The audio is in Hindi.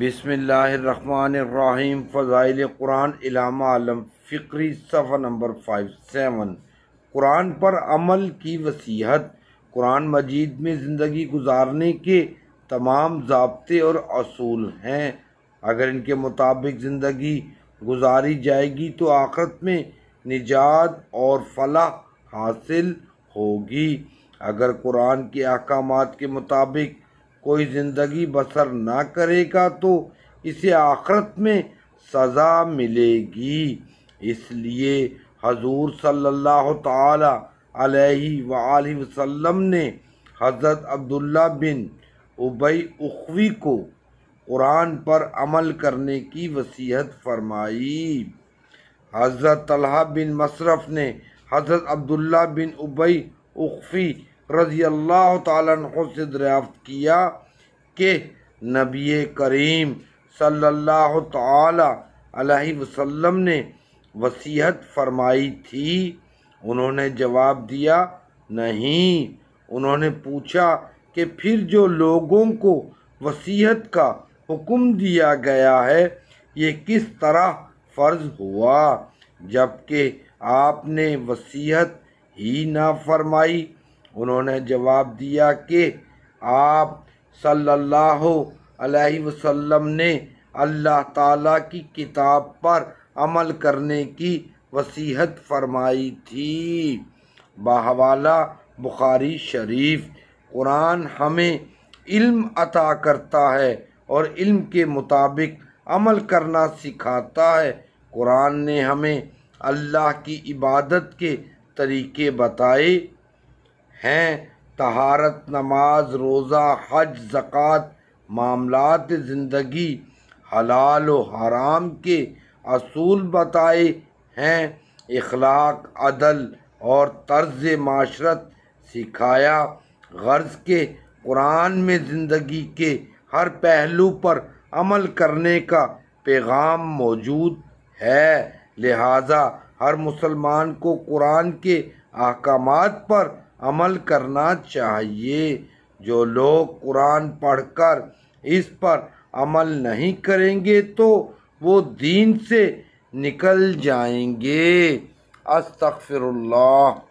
बिसमीम फ़ज़ाइल कुरान इलामा आलम फ़िक्री सफ़ा नंबर फाइव सेवन कुरान पर अमल की वसीहत कुरान मजीद में ज़िंदगी गुजारने के तमाम जबते और असूल हैं अगर इनके मुताबिक ज़िंदगी गुजारी जाएगी तो आखरत में निजात और फलाह हासिल होगी अगर कुरान के अहकाम के मुताबिक कोई ज़िंदगी बसर ना करेगा तो इसे आखरत में सज़ा मिलेगी इसलिए हजूर सल्लल्लाहु ताला अलैहि वालि वसल्लम ने हज़रत अब्दुल्ला बिन उबई उखवी को कुरान पर अमल करने की वसीहत फरमाई हज़रत तलहा बिन मशरफ ने हज़रत अब्दुल्ला बिन उबई उखफ़ी रज़ी अल्लाह तु से दरियाफ़्त किया कि नबी करीम सल्लल्लाहु अलैहि वसल्लम ने वसीहत फरमाई थी उन्होंने जवाब दिया नहीं उन्होंने पूछा कि फिर जो लोगों को वसीहत का हुक्म दिया गया है ये किस तरह फ़र्ज हुआ जबकि आपने वसीहत ही ना फरमाई उन्होंने जवाब दिया कि आप सल्लल्लाहु अलैहि वसल्लम ने अल्लाह ताला की किताब पर अमल करने की वसीहत फरमाई थी बाहवाला बुखारी शरीफ कुरान हमें इल्म अता करता है और इल्म के मुताबिक अमल करना सिखाता है कुरान ने हमें अल्लाह की इबादत के तरीके बताए हैं तहारत नमाज रोज़ा हज ज़क़़त मामलात ज़िंदगी हलाल व हराम के असूल बताए हैं इखलाक अदल और तर्ज माशरत सिखाया गर्ज के कुरान में ज़िंदगी के हर पहलू पर अमल करने का पैगाम मौजूद है लिहाजा हर मुसलमान को कुरान के अहकाम पर अमल करना चाहिए जो लोग कुरान पढ़कर इस पर अमल नहीं करेंगे तो वो दीन से निकल जाएंगे अस्तफ़िरुल्लाह